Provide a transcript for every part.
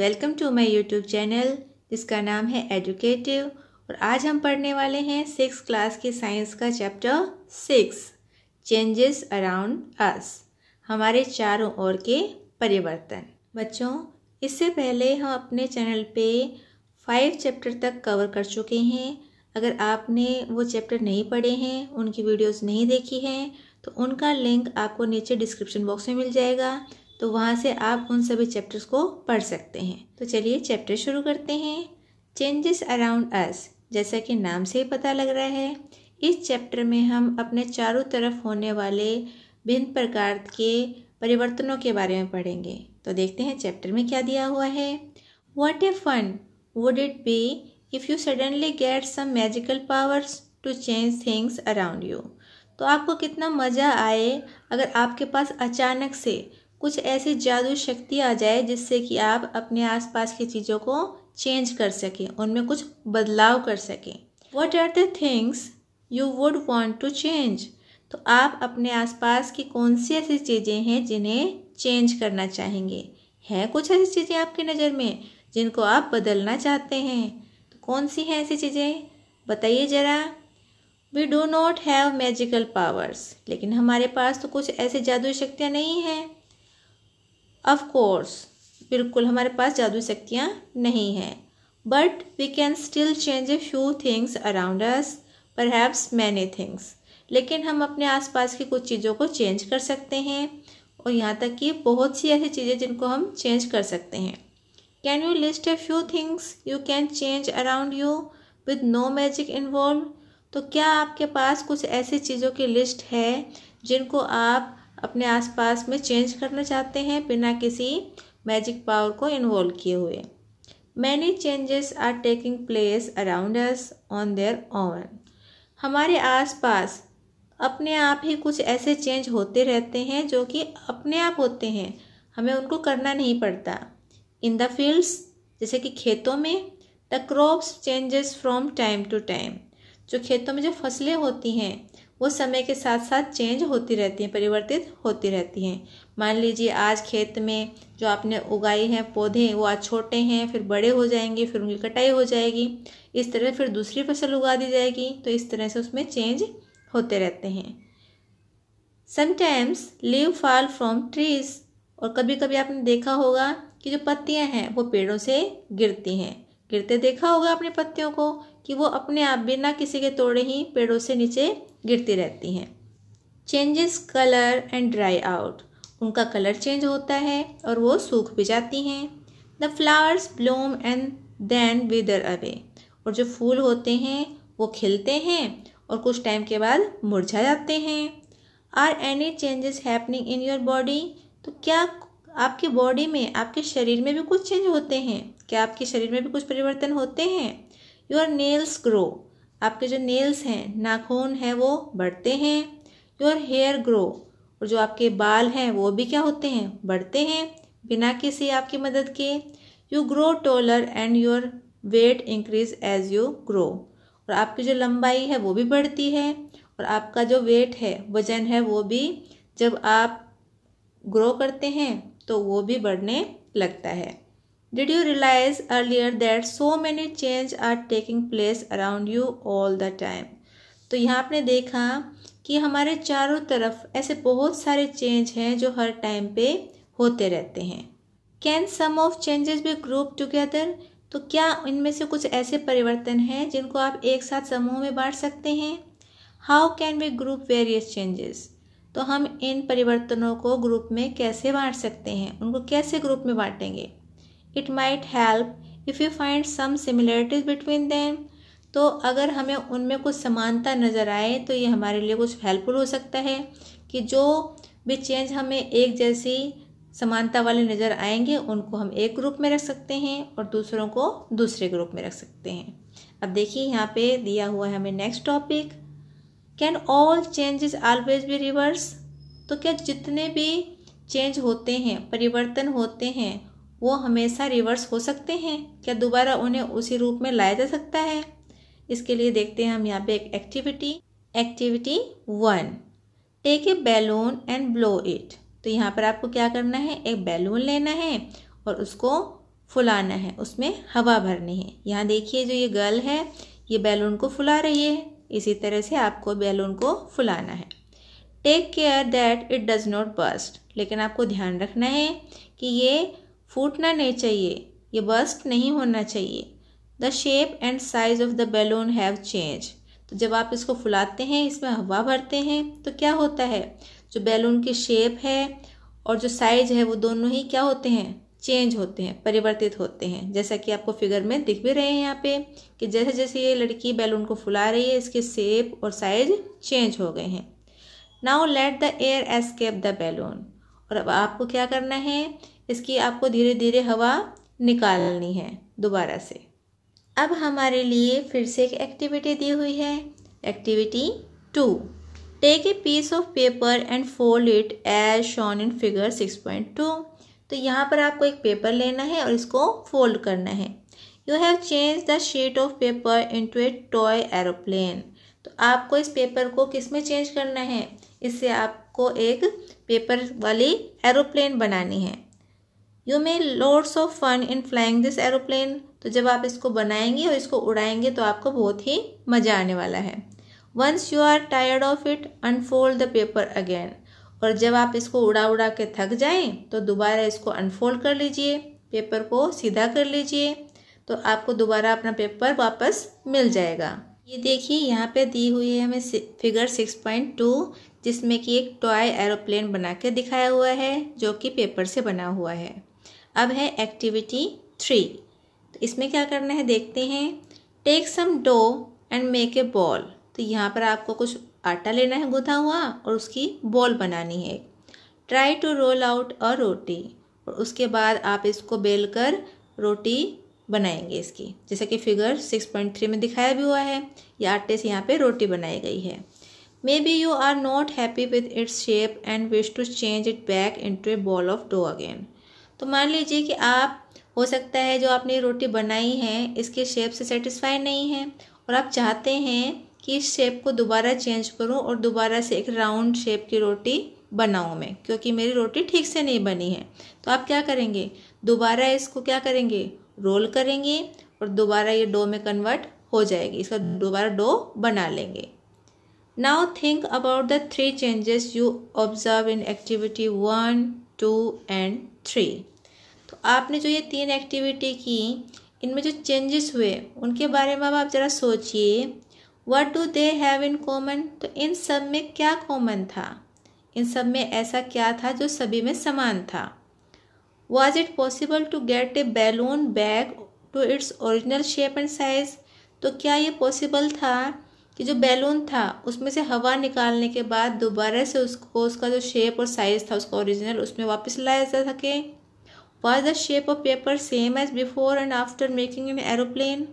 Welcome to my YouTube channel जिसका नाम है एजुकेटिव और आज हम पढ़ने वाले हैं सिक्स क्लास के साइंस का chapter six changes around us हमारे चारों ओर के परिवर्तन बच्चों इससे पहले हम अपने चैनल पे फाइव चैप्टर तक कवर कर चुके हैं अगर आपने वो चैप्टर नहीं पढ़े हैं उनकी वीडियोस नहीं देखी हैं तो उनका लिंक आपको नीचे डिस्क्रिप्शन बॉक्स में मिल जाएगा तो वहाँ से आप उन सभी चैप्टर्स को पढ़ सकते हैं तो चलिए चैप्टर शुरू करते हैं चेंजेस अराउंड अस जैसा कि नाम से ही पता लग रहा है इस चैप्टर में हम अपने चारों तरफ होने वाले भिन्न प्रकार के परिवर्तनों के बारे में पढ़ेंगे तो देखते हैं चैप्टर में क्या दिया हुआ है what a fun would it be if you suddenly get some magical powers to change things around you तो आपको कितना मज़ा आए अगर आपके पास अचानक से कुछ ऐसी जादू शक्ति आ जाए जिससे कि आप अपने आसपास की चीज़ों को चेंज कर सकें उनमें कुछ बदलाव कर सकें what are the things you would want to change तो आप अपने आसपास की कौन सी ऐसी चीज़ें हैं जिन्हें चेंज करना चाहेंगे हैं कुछ ऐसी चीज़ें आपकी नज़र में जिनको आप बदलना चाहते हैं तो कौन सी हैं ऐसी चीज़ें बताइए ज़रा we do not have magical powers लेकिन हमारे पास तो कुछ ऐसी जादू शक्तियाँ नहीं हैं ऑफ कोर्स बिल्कुल हमारे पास जादू शक्तियाँ नहीं हैं but we can still change a few things around us perhaps many things लेकिन हम अपने आसपास की कुछ चीज़ों को चेंज कर सकते हैं और यहाँ तक कि बहुत सी ऐसी चीज़ें जिनको हम चेंज कर सकते हैं can you list a few things you can change around you with no magic involve तो क्या आपके पास कुछ ऐसी चीज़ों की लिस्ट है जिनको आप अपने आसपास में चेंज करना चाहते हैं बिना किसी मैजिक पावर को इन्वॉल्व किए हुए many changes are taking place around us on their own हमारे आसपास अपने आप ही कुछ ऐसे चेंज होते रहते हैं जो कि अपने आप होते हैं हमें उनको करना नहीं पड़ता इन द फील्ड्स जैसे कि खेतों में the crops changes from time to time जो खेतों में जो फसलें होती हैं वो समय के साथ साथ चेंज होती रहती हैं परिवर्तित होती रहती हैं मान लीजिए आज खेत में जो आपने उगाए हैं पौधे वो आज छोटे हैं फिर बड़े हो जाएंगे फिर उनकी कटाई हो जाएगी इस तरह फिर दूसरी फसल उगा दी जाएगी तो इस तरह से उसमें चेंज होते रहते हैं sometimes leave fall from trees और कभी कभी आपने देखा होगा कि जो पत्तियां हैं वो पेड़ों से गिरती हैं गिरते देखा होगा अपने पत्तियों को कि वो अपने आप बिना किसी के तोड़े ही पेड़ों से नीचे गिरती रहती हैं changes colour and dry out उनका कलर चेंज होता है और वो सूख भी जाती हैं the flowers bloom and then wither away और जो फूल होते हैं वो खिलते हैं और कुछ टाइम के बाद मुरझा जाते हैं are any changes happening in your body तो क्या आपकी बॉडी में आपके शरीर में भी कुछ चेंज होते हैं क्या आपके शरीर में भी कुछ परिवर्तन होते हैं योर नेल्स ग्रो आपके जो नेल्स हैं नाखून हैं वो बढ़ते हैं योर हेयर ग्रो और जो आपके बाल हैं वो भी क्या होते हैं बढ़ते हैं बिना किसी आपकी मदद के you grow taller and your weight increase as you grow और आपकी जो लंबाई है वो भी बढ़ती है और आपका जो वेट है वजन है वो भी जब आप ग्रो करते हैं तो वो भी बढ़ने लगता है Did you realize earlier that so many change are taking place around you all the time? तो यहाँ आपने देखा कि हमारे चारों तरफ ऐसे बहुत सारे चेंज हैं जो हर टाइम पे होते रहते हैं can some of changes be group together तो क्या इनमें से कुछ ऐसे परिवर्तन हैं जिनको आप एक साथ समूह में बांट सकते हैं how can be group various changes तो हम इन परिवर्तनों को ग्रुप में कैसे बांट सकते हैं उनको कैसे ग्रुप में बांटेंगे it might help if you find some similarities between than तो अगर हमें उनमें कुछ समानता नज़र आए तो ये हमारे लिए कुछ हेल्पफुल हो सकता है कि जो भी चेंज हमें एक जैसी समानता वाले नज़र आएंगे उनको हम एक ग्रुप में रख सकते हैं और दूसरों को दूसरे ग्रुप में रख सकते हैं अब देखिए यहाँ पे दिया हुआ है हमें next topic can all changes always be reverse तो क्या जितने भी चेंज होते हैं परिवर्तन होते हैं वो हमेशा रिवर्स हो सकते हैं क्या दोबारा उन्हें उसी रूप में लाया जा सकता है इसके लिए देखते हैं हम यहाँ पे एक activity activity one take a balloon and blow it तो यहाँ पर आपको क्या करना है एक बैलून लेना है और उसको फुलाना है उसमें हवा भरनी है यहाँ देखिए जो ये गर्ल है ये बैलून को फुला रही है इसी तरह से आपको बैलून को फुलाना है take care that it does not burst लेकिन आपको ध्यान रखना है कि ये फूटना नहीं चाहिए ये बस्ट नहीं होना चाहिए the shape and size of the balloon have change तो जब आप इसको फुलाते हैं इसमें हवा भरते हैं तो क्या होता है जो बैलून की शेप है और जो साइज है वो दोनों ही क्या होते हैं चेंज होते हैं परिवर्तित होते हैं जैसा कि आपको फिगर में दिख भी रहे हैं यहाँ पे कि जैसे जैसे ये लड़की बैलून को फुला रही है इसके शेप और साइज चेंज हो गए हैं now let the air escape the balloon और अब आपको क्या करना है इसकी आपको धीरे धीरे हवा निकालनी है दोबारा से अब हमारे लिए फिर से एक एक्टिविटी दी हुई है activity two take a piece of paper and fold it as shown in figure six point two तो यहाँ पर आपको एक पेपर लेना है और इसको फोल्ड करना है you have change the sheet of paper into a toy aeroplane तो आपको इस पेपर को किस में चेंज करना है इससे आपको एक पेपर वाली एरोप्लेन बनानी है you may loads of fun in flying this aeroplane तो जब आप इसको बनाएंगे और इसको उड़ाएंगे तो आपको बहुत ही मज़ा आने वाला है once you are tired of it unfold the paper again और जब आप इसको उड़ा उड़ा के थक जाएं तो दोबारा इसको अनफोल्ड कर लीजिए पेपर को सीधा कर लीजिए तो आपको दोबारा अपना पेपर वापस मिल जाएगा ये देखिए यहाँ पे दी हुई है हमें फिगर सिक्स पॉइंट टू जिसमें कि एक टॉय एरोप्लेन बना के दिखाया हुआ है जो कि पेपर से बना हुआ है अब है एक्टिविटी थ्री तो इसमें क्या करना है देखते हैं take some dough and make a ball तो यहाँ पर आपको कुछ आटा लेना है गुथा हुआ और उसकी बॉल बनानी है try to roll out a roti और उसके बाद आप इसको बेल कर रोटी बनाएंगे इसकी जैसा कि फिगर सिक्स पॉइंट थ्री में दिखाया भी हुआ है ये आटे से यहाँ पे रोटी बनाई गई है maybe you are not happy with its shape and wish to change it back into a ball of dough again तो मान लीजिए कि आप हो सकता है जो आपने रोटी बनाई है इसके शेप से सेटिस्फाई नहीं है और आप चाहते हैं कि इस शेप को दोबारा चेंज करूं और दोबारा से एक राउंड शेप की रोटी बनाऊं मैं क्योंकि मेरी रोटी ठीक से नहीं बनी है तो आप क्या करेंगे दोबारा इसको क्या करेंगे रोल करेंगे और दोबारा ये डो में कन्वर्ट हो जाएगी इसका दोबारा डो बना लेंगे now think about the three changes you observe in activity one two and three तो आपने जो ये तीन एक्टिविटी की इनमें जो चेंजेस हुए उनके बारे में अब आप ज़रा सोचिए what do they have in common तो इन सब में क्या कॉमन था इन सब में ऐसा क्या था जो सभी में समान था was it possible to get a balloon back to its original shape and size तो क्या ये पॉसिबल था कि जो बैलून था उसमें से हवा निकालने के बाद दोबारा से उसको उसका जो शेप और साइज़ था उसका ओरिजिनल उसमें वापस लाया जा सके was the shape of paper same as before and after making an aeroplane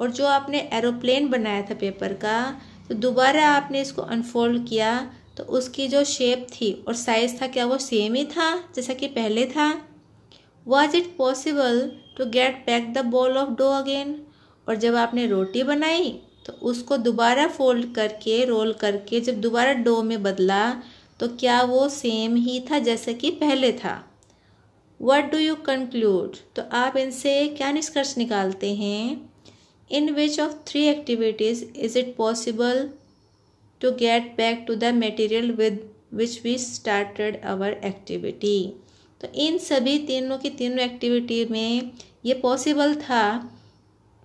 और जो आपने एरोप्लेन बनाया था पेपर का तो दोबारा आपने इसको अनफोल्ड किया तो उसकी जो शेप थी और साइज़ था क्या वो सेम ही था जैसा कि पहले था was it possible to get back the ball of dough again और जब आपने रोटी बनाई तो उसको दोबारा फोल्ड करके रोल करके जब दोबारा डो में बदला तो क्या वो सेम ही था जैसे कि पहले था वट डू यू कंक्लूड तो आप इनसे क्या निष्कर्ष निकालते हैं in which of three activities is it possible to get back to the material with which we started our activity तो इन सभी तीनों की तीनों एक्टिविटी में ये पॉसिबल था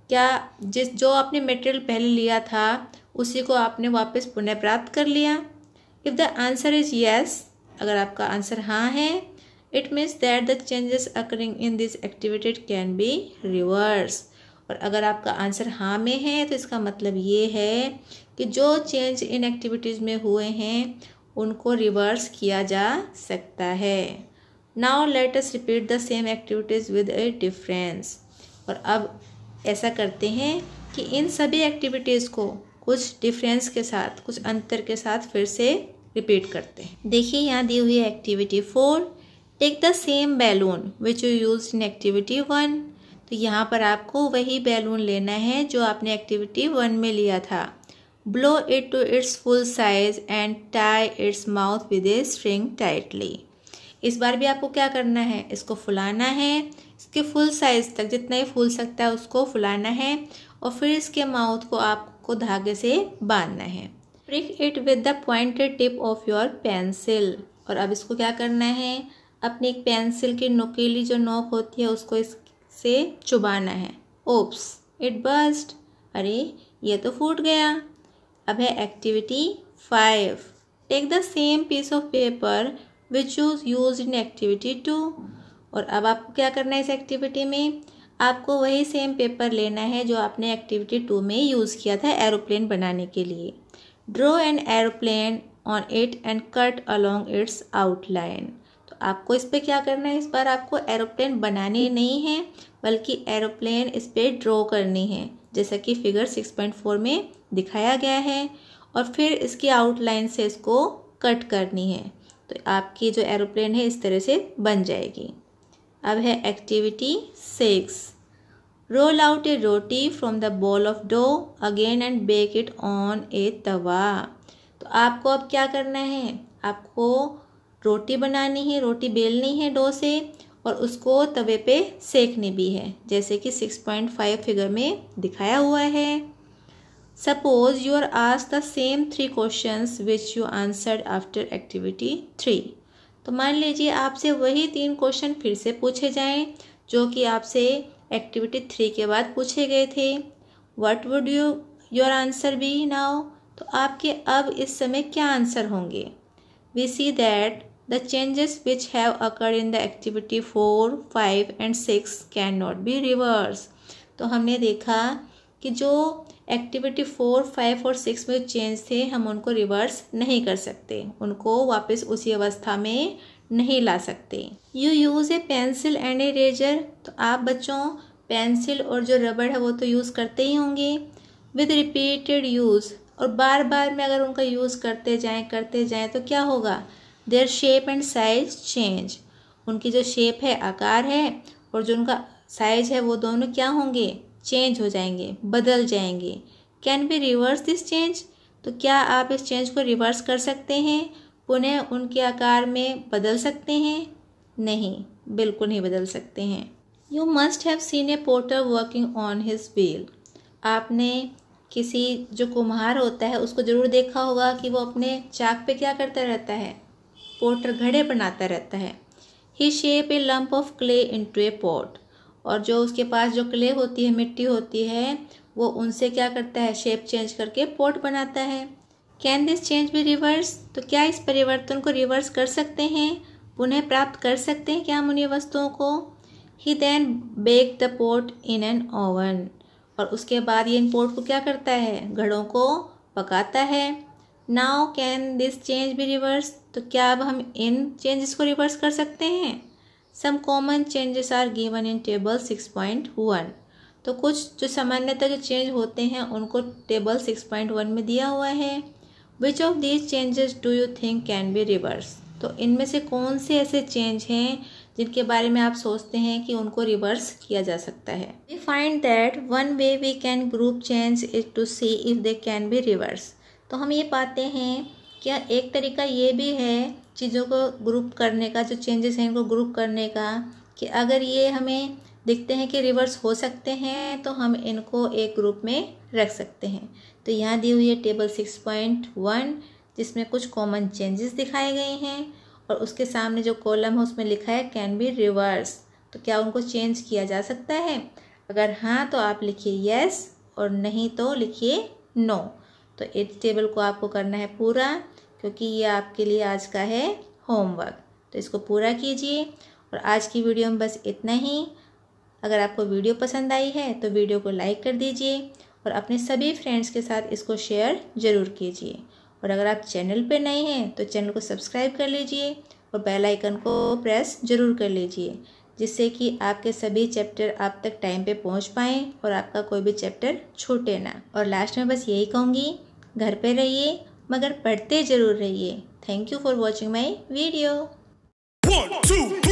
क्या जिस जो आपने मटेरियल पहले लिया था उसी को आपने वापस पुनः प्राप्त कर लिया if the answer is yes अगर आपका आंसर हाँ है it means that the changes occurring in this activities can be reverse और अगर आपका आंसर हाँ में है तो इसका मतलब ये है कि जो चेंज इन एक्टिविटीज़ में हुए हैं उनको रिवर्स किया जा सकता है now let us repeat the same activities with a difference और अब ऐसा करते हैं कि इन सभी एक्टिविटीज़ को कुछ डिफरेंस के साथ कुछ अंतर के साथ फिर से रिपीट करते हैं देखिए यहाँ दी हुई activity four take the same balloon which you use in activity one तो यहाँ पर आपको वही बैलून लेना है जो आपने एक्टिविटी वन में लिया था blow it to its full size and tie its mouth with a string tightly इस बार भी आपको क्या करना है इसको फुलाना है इसके फुल साइज़ तक जितना ही फूल सकता है उसको फुलाना है और फिर इसके माउथ को आपको धागे से बांधना है prick it with the pointed tip of your pencil और अब इसको क्या करना है अपनी एक पेंसिल की नुकीली जो नोक होती है उसको इससे चुबाना है ओप्स इट बस्ट अरे ये तो फूट गया अब है activity five take the same piece of paper which use use in activity two और अब आपको क्या करना है इस एक्टिविटी में आपको वही सेम पेपर लेना है जो आपने एक्टिविटी टू में यूज़ किया था एरोप्लेन बनाने के लिए draw an aeroplane on it and cut along its outline तो आपको इस पर क्या करना है इस बार आपको एरोप्लेन बनाने नहीं है बल्कि एरोप्लेन इस पर ड्रॉ करनी है जैसा कि फिगर सिक्स पॉइंट फोर में दिखाया गया है और फिर इसकी आउटलाइन से इसको कट करनी है तो आपकी जो एरोप्लेन है इस तरह से बन जाएगी अब है activity six roll out a roti from the ball of dough again and bake it on a tawa तो आपको अब क्या करना है आपको रोटी बनानी है रोटी बेलनी है डो से और उसको तवे पे सेकनी भी है जैसे कि सिक्स पॉइंट फाइव फिगर में दिखाया हुआ है Suppose you are asked the same three questions which you answered after activity three तो मान लीजिए आपसे वही तीन क्वेश्चन फिर से पूछे जाएँ जो कि आपसे एक्टिविटी थ्री के बाद पूछे गए थे what would you your answer be now तो आपके अब इस समय क्या आंसर होंगे we see that the changes which have occurred in the activity four five and six cannot be reverse तो हमने देखा कि जो एक्टिविटी फोर फाइव और सिक्स में जो चेंज थे हम उनको रिवर्स नहीं कर सकते उनको वापस उसी अवस्था में नहीं ला सकते you use a pencil and a razor तो आप बच्चों पेंसिल और जो रबड़ है वो तो यूज़ करते ही होंगे विद रिपीटेड यूज़ और बार बार में अगर उनका यूज़ करते जाएं करते जाएं तो क्या होगा their shape and size change उनकी जो शेप है आकार है और जो उनका साइज है वो दोनों क्या होंगे चेंज हो जाएंगे बदल जाएंगे can be reverse this change तो क्या आप इस चेंज को रिवर्स कर सकते हैं पुनः उनके आकार में बदल सकते हैं नहीं बिल्कुल नहीं बदल सकते हैं you must have seen a potter working on his wheel आपने किसी जो कुम्हार होता है उसको ज़रूर देखा होगा कि वो अपने चाक पे क्या करता रहता है पोर्टर घड़े बनाता रहता है he shape a lump of clay into a pot और जो उसके पास जो क्ले होती है मिट्टी होती है वो उनसे क्या करता है शेप चेंज करके पोर्ट बनाता है कैन दिस चेंज भी रिवर्स तो क्या इस परिवर्तन को रिवर्स कर सकते हैं पुनः प्राप्त कर सकते हैं क्या हम उन्हें वस्तुओं को ही then bake the pot in an oven और उसके बाद ये इन पोर्ट को क्या करता है घड़ों को पकाता है नाउ कैन दिस चेंज भी रिवर्स तो क्या अब हम इन चेंजेस को रिवर्स कर सकते हैं some common changes are given in table six point one तो कुछ जो सामान्यतः जो चेंज होते हैं उनको टेबल सिक्स पॉइंट वन में दिया हुआ है which of these changes do you think can be reverse तो इनमें से कौन से ऐसे चेंज हैं जिनके बारे में आप सोचते हैं कि उनको रिवर्स किया जा सकता है we find that one way we can group change is to see if they can be reverse तो हम ये पाते हैं क्या एक तरीका ये भी है चीज़ों को ग्रुप करने का जो चेंजेस हैं इनको ग्रुप करने का कि अगर ये हमें देखते हैं कि रिवर्स हो सकते हैं तो हम इनको एक ग्रुप में रख सकते हैं तो यहाँ दी हुई है टेबल सिक्स पॉइंट वन जिसमें कुछ कॉमन चेंजेस दिखाए गए हैं और उसके सामने जो कॉलम है उसमें लिखा है कैन बी रिवर्स तो क्या उनको चेंज किया जा सकता है अगर हाँ तो आप लिखिए यस और नहीं तो लिखिए नो तो इस टेबल को आपको करना है पूरा क्योंकि ये आपके लिए आज का है होमवर्क तो इसको पूरा कीजिए और आज की वीडियो में बस इतना ही अगर आपको वीडियो पसंद आई है तो वीडियो को लाइक कर दीजिए और अपने सभी फ्रेंड्स के साथ इसको शेयर ज़रूर कीजिए और अगर आप चैनल पर नए हैं तो चैनल को सब्सक्राइब कर लीजिए और बेल आइकन को प्रेस ज़रूर कर लीजिए जिससे कि आपके सभी चैप्टर आप तक टाइम पे पहुंच पाएँ और आपका कोई भी चैप्टर छूटे ना और लास्ट में बस यही कहूँगी घर पे रहिए मगर पढ़ते ज़रूर रहिए thank you for watching my video